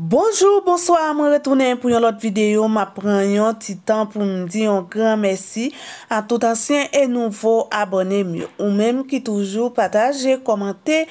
Bonjou, bonsoi, mwen retounen pou yon lot videyo. Ma pren yon ti tan pou mwen di yon gran mersi a tout ansyen e nouvo abone myo. Ou menm ki toujou pataje, komante,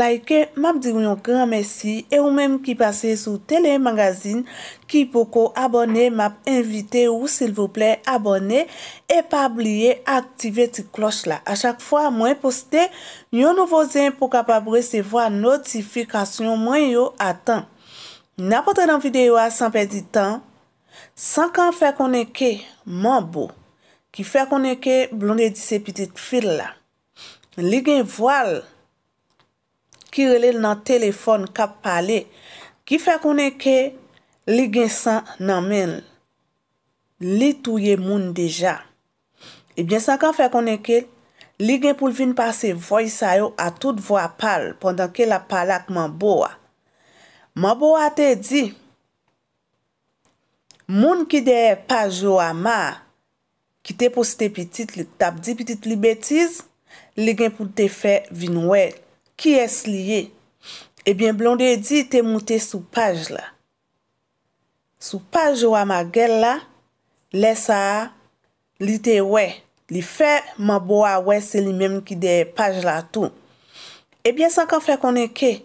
like, map di yon gran mersi e ou menm ki pase sou tele magazin ki poko abone, map invite ou sil vople abone e pa bliye aktive ti kloch la. A chak fwa mwen poste, yon nouvo zen pou kapabre se vwa notifikasyon mwen yon atan. N apote dan videyo a san pe di tan, san kan fe koneke mambou, ki fe koneke blon de di se pitit fil la. Li gen voal, ki rele nan telefon kap pale, ki fe koneke li gen san nan men. Li touye moun deja. Ebyen eh san kan fe koneke, li gen pou vin pase voy sayo a tout voa pale pondan ke la pale ak mambou a. Ah. Mabou a te di, moun ki dey page ou ama, ki te pou se te petit, tap di petit li betiz, li gen pou te fe vinou e, ki es li e? Ebyen blonde di, te mouti sou page la. Sou page ou ama gel la, le sa, li te we. Li fe, mabou a we, se li menm ki dey page la tou. Ebyen sa ka fe koneke, e,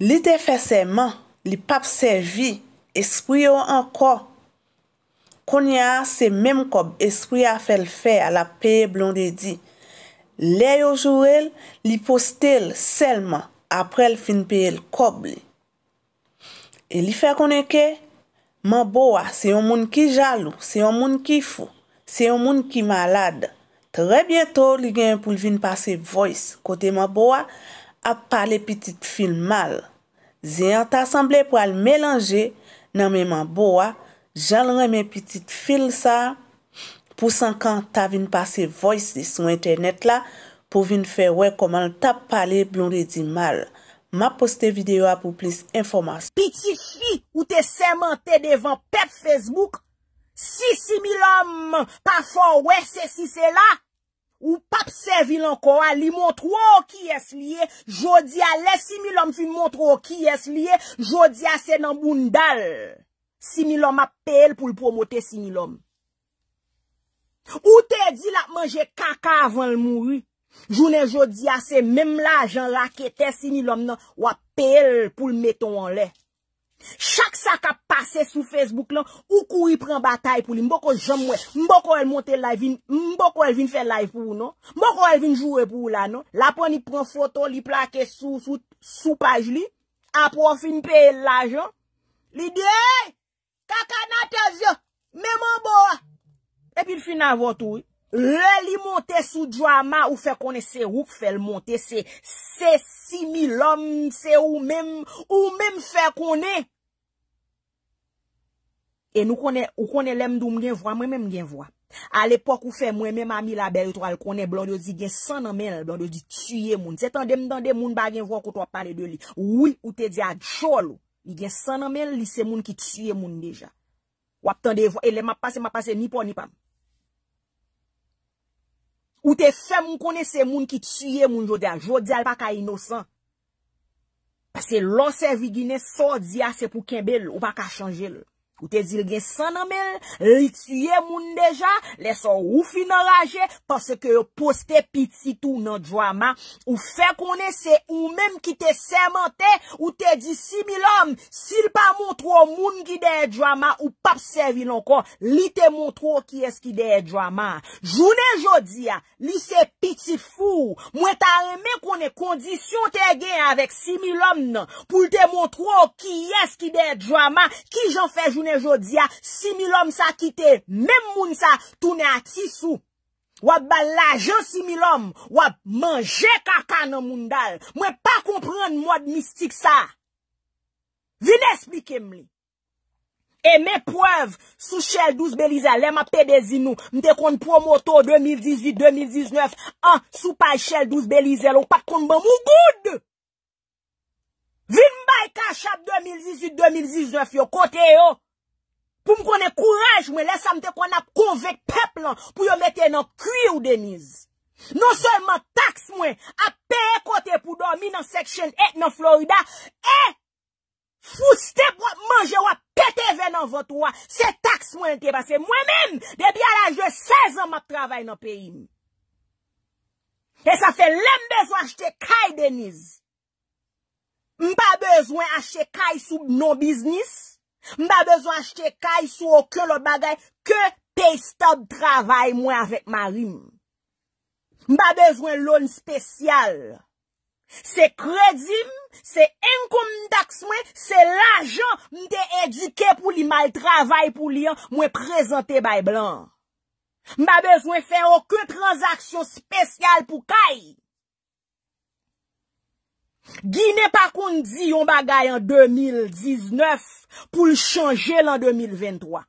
Li te fese man, li pap se vi, espri yo anko. Konye a se menm kob, espri a fel fe ala peye blondedi. Le yo jurel, li postel selman, aprel finpeye l kob li. E li fe konenke, man bo a, se yon moun ki jalou, se yon moun ki fou, se yon moun ki malade. Tre bieto, li gen pou vin pase voice kote man bo a, ap pale pitit fil mal. Zeyan ta asemble pou al melange nan menman bo wa, jan l reme pitit fil sa, pou san kan ta vin pase voice sou internet la, pou vin fe wek koman ta pale blon de di mal. Ma poste video a pou plis informasyon. Pitit fi ou te semente devan pep Facebook, 6 000 om pa fon wek se si se la. Ou pap se vilanko a li montro oh, ki es liye, jodi a le similom fi montro oh, ki es liye, jodi a se nanboun dal, similom apel pou promote similom. Ou te di la manje kaka avan lmouri, jounen jodi a se mem la jan rakete similom nan wapel pou lmeton anle. Chak sa ka pase sou Facebook lan Ou kou yi pren batay pou li Mbokou jomwe Mbokou el monte live Mbokou el vin fe live pou ou nan Mbokou el vin jowe pou ou non? la nan La pon yi pren foto Li plake sou page li Apo fin pe la jan Li dey Kaka nataz yo Memon bo a Epi fin avotou yi Le li montè sou drama ou fè konè se ou fè l montè se se simi lòm se ou mèm ou mèm fè konè E nou konè ou konè lèm dòm gen vwa mwen mèm gen vwa A lèpòk ou fè mwen mèm a mi la bel yotwal konè blonde yotzi gen san nan men lè blonde yotzi tsyè moun Se tan dem dan dem moun ba gen vwa kout wap pale de li Ou yi ou te di a djolo Yi gen san nan men li se moun ki tsyè moun deja Wap tan dem vwa e lèm a pase ma pase nipo nipam Ou te fè moun kone se moun ki tsyè moun Jodial. Jodial pa ka inosan. Pase lansèvi Gine sò diya se pou kembèl ou pa ka chanjèl. Ou te zil gen 100 nan mil Ritsye moun dejan Leson rufi nan raje Pase ke yo poste piti tou nan drama Ou fe konese ou menm ki te semente Ou te di 6 mil om Sil pa moun tro moun ki de drama Ou pap sevi lankon Li te moun tro ki eski de drama Jounen jodi ya Li se piti fou Mwen ta remen konen kondisyon te gen Avek 6 mil om nan Poul te moun tro ki eski de drama Ki jan fe jounen jodi a simil om sa kite mem moun sa toune a tisu wap bal la jan simil om wap manje kaka nan moun dal mwen pa komprende mwad mistik sa vin esplikem li e me poev sou chel 12 belize lè ma pede zinou mte kon promoto 2018-2019 an sou pay chel 12 belize lò pat kon ban mou goud vin mbay kachap 2018-2019 yo kote yo pou m konen kouraj mwen lè sa m te kon ap konvek peplan pou yo mette nan kri ou deniz. Non solman taks mwen ap pe e kote pou do mi nan seksyon 8 nan Florida, e fuste bwa manje wap pete ven nan votwa, se taks mwen te. Basse mwen men, debi ala jè 16 an ma travay nan peyi mi. E sa fe lem bezwen achte kay deniz. M pa bezwen achte kay soub non biznis. Mba bezwen achte kay sou ouke lout bagay ke tey stop travay mwen avèk ma rim. Mba bezwen loun spesyal. Se kredim, se enkom daks mwen, se lajan mtey edike pou li mal travay pou li an mwen prezante bay blan. Mba bezwen fè ouke transaksyon spesyal pou kay. Gine pa koun di yon bagay an 2019 pou l chanje l an 2023.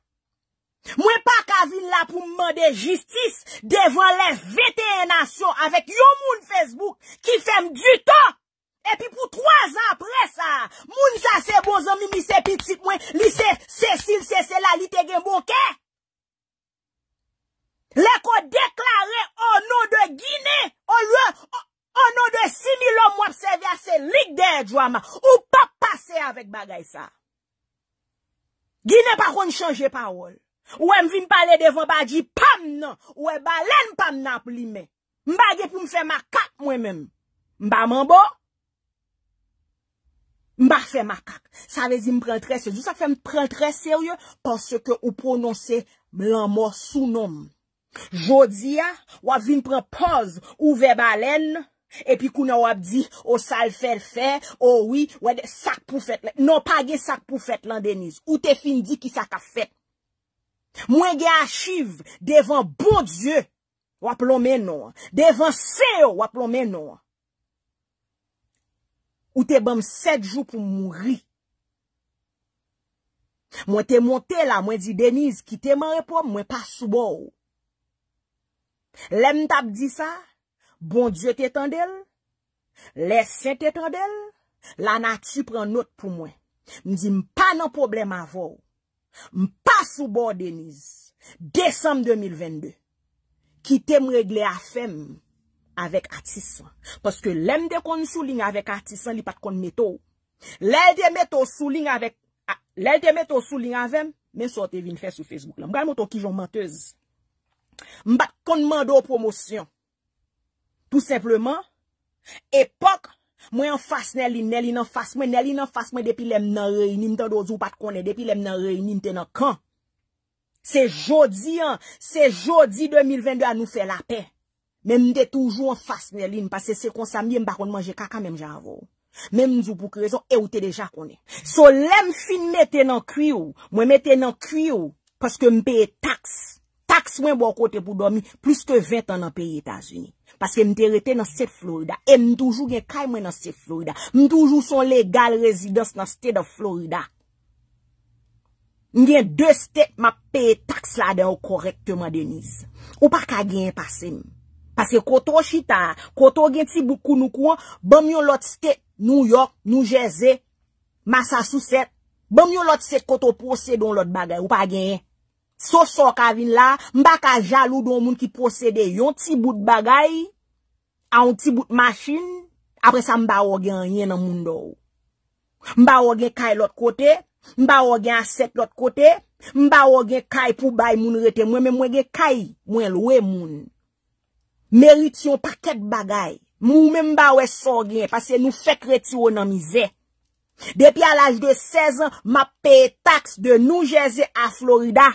Mwen pa kavin la pou mman de jistis devan le vete enasyon avek yon moun Facebook ki fem du to. E pi pou 3 an apre sa, moun sa se bon zon mi mi se pitik mwen li se Cecil, se se la li te gen bouke. Lek o deklare o nou de Gine, o yon... Ono de 6.000 om wap seve a se lig de drama. Ou pa pase avèk bagay sa. Gine pa kon chanje parol. Ouè m vin pale devan, ba di pam nan. Ouè balen pam nan pou li men. Mba ge pou m fe makak mwen men. Mba man bo. Mba fe makak. Sa vezi m pren tre seri. Sa fe m pren tre seri. Pansè ke ou prononse blan mo sou nom. Jodi ya, wap vin pre pause. Ouve balen. Epi kou nou ap di, o sal fèr fèr, o wi, wè de sak pou fèt lan. Non pa ge sak pou fèt lan, Deniz. Ou te fin di ki sak a fèt. Mwen ge achiv devan bon Diyo, wap lomè nou. Devan seyo, wap lomè nou. Ou te bom set jou pou mwri. Mwen te monte la, mwen di, Deniz, ki te man repom, mwen pa soubo ou. Lem tap di sa? Bon diyo ah, te tendel, le se te tendel, la nati pren not pou mwen. M di m pa nan problem avon, m pa sou bo Deniz, Desem 2022, ki tem regle afem, avek atisan. Paske lem de kon sou lin avek atisan, li pat kon meto. Lel de meto sou lin avek, lel de meto sou lin avem, men sote vin fe sou Facebook la. M gade mouton ki jomantez. M bat kon mando promosyon, Tout simplement, epok, mwen an fasnen lin, nen lin an fasmen, nen lin an fasmen depi lem nan reynin, depi lem nan reynin, depi lem nan reynin, tenan kan. Se jodi an, se jodi 2022 an nou fè la pe. Men mwen te toujou an fasnen lin, pasese kon sa mi, m bakon manje kaka men m javou. Men m zou pou krezon, e ou te deja konen. So lem fin mwen tenan kriyo, mwen men tenan kriyo, paske m peye taks. Taks mwen bon wakote pou domi, plus ke 20 an an peye Etasunik. Paske m te rete nan sted Florida, e m toujou gen kay mwen nan sted Florida, m toujou son legal rezidans nan sted Florida. M gen de sted ma pe tax la den ou korekteman Deniz. Ou pa ka gen yon pase m? Paske koto chita, koto gen ti boku nou kouan, bom yon lot sted New York, New Jersey, Massasou 7, bom yon lot sted koto pose don lot bagay, ou pa gen yon? So so ka vin la, mba ka jalou don moun ki posede yon ti bout bagay a yon ti bout masjin, apre sa mba ogen yon yon nan moun do. Mba ogen kay lot kote, mba ogen set lot kote, mba ogen kay pou bay moun rete mwen men mwen gen kay mwen lwe moun. Merit yon paket bagay, mwen men mba ogen sogen pase nou fek rete yon nan mize. Depi al ajde 16, mba pe tax de nou jeze a Florida.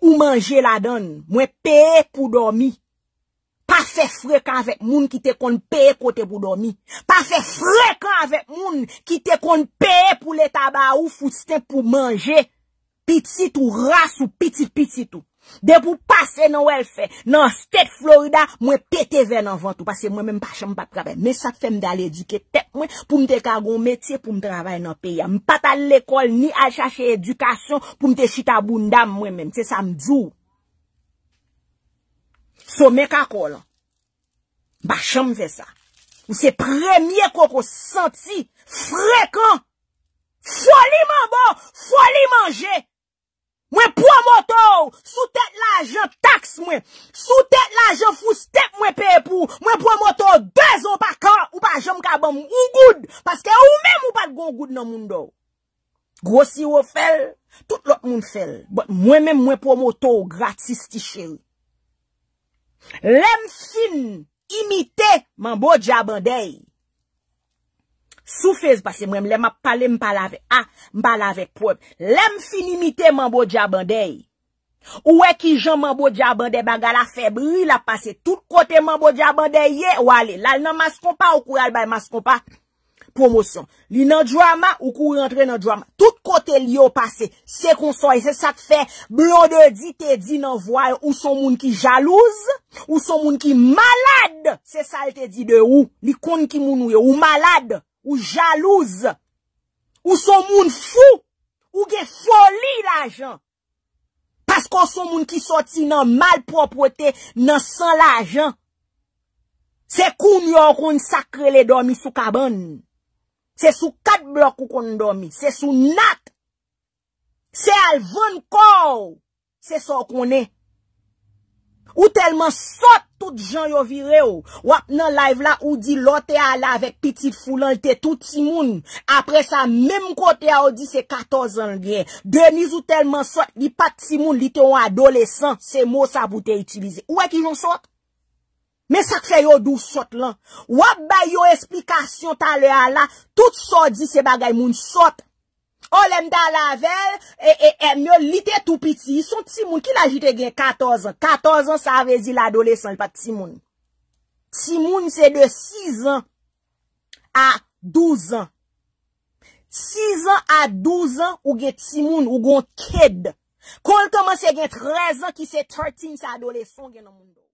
Ou manje la don, mwen peye pou dormi. Pa fe frek anvek moun ki te kon peye kote pou dormi. Pa fe frek anvek moun ki te kon peye pou le taba ou foute pou manje. Piti tou ras ou piti piti tou. De pou pase nou el fe Nan state Florida Mwen pete ven nan vantou Pase mwen men pa chanm pa prave Mwen sa fe mde al edike pep mwen Poum te kagon metye poum travay nan peya Mwen pata l ekol ni al chache edukasyon Poum te chita bunda mwen men Se sa mdjou So mwen kakol Ba chanm fe sa Ou se premye koko Senti frekan Foliman bon Foliman jè Mwen promotor, sou tèt la jen taks mwen, sou tèt la jen fous tèt mwen pè pou, mwen promotor, dè zon pa ka, ou pa jen mkabam, ou goud, paske ou mèm ou pa gong goud nan moun do. Grosi wè fèl, tout lòk moun fèl, bòt mwen mèm mwen promotor gratis ti chèl. Lèm fin imite man bo dja bandèy. Soufez basi mwen m lèm ap pale m pale ave. A, m pale ave poum. Lèm finimite mwen bojabandei. Ou e ki jan mwen bojabandei baga la febri la pase. Tout kote mwen bojabandei ye wale. Lal nan mas kompa ou kou al bay mas kompa. Promosyon. Li nan drama ou kou rentre nan drama. Tout kote li yo pase. Se konsoy se sa te fe. Blonde di te di nan vwae ou son moun ki jalouz. Ou son moun ki malade. Se sal te di de ou. Li kon ki moun ou yo ou malade. Ou jalouze. Ou sou moun fou. Ou ge foli la jan. Pas kon sou moun ki soti nan malpropote nan san la jan. Se kou miyon kon sakre le domi sou kabon. Se sou kat blok kon domi. Se sou nat. Se alvan kor. Se sou kon ne. Ou telman sot. tout jan yo vire yo. Wap nan live la ou di lote ala avek piti fulante tout si moun. Apre sa mem kote a ou di se katoz ange. Deniz ou telman sot di pati si moun li te wadolesan se mou sa bouten itilize. Ou e ki joun sot? Me sak se yo dou sot lan. Wap bay yo esplikasyon tale ala tout sot di se bagay moun sot Olen da lavel, e myo e, e, lite tou piti. Son timoun ki la jite gen 14 an. 14 an sa vezi la dolesan li pati timoun. Timoun se de 6 an a 12 an. 6 an a 12 an ou gen timoun ou gon ked. Kon koman se gen 13 an ki se 13 sa dolesan gen nan moun de.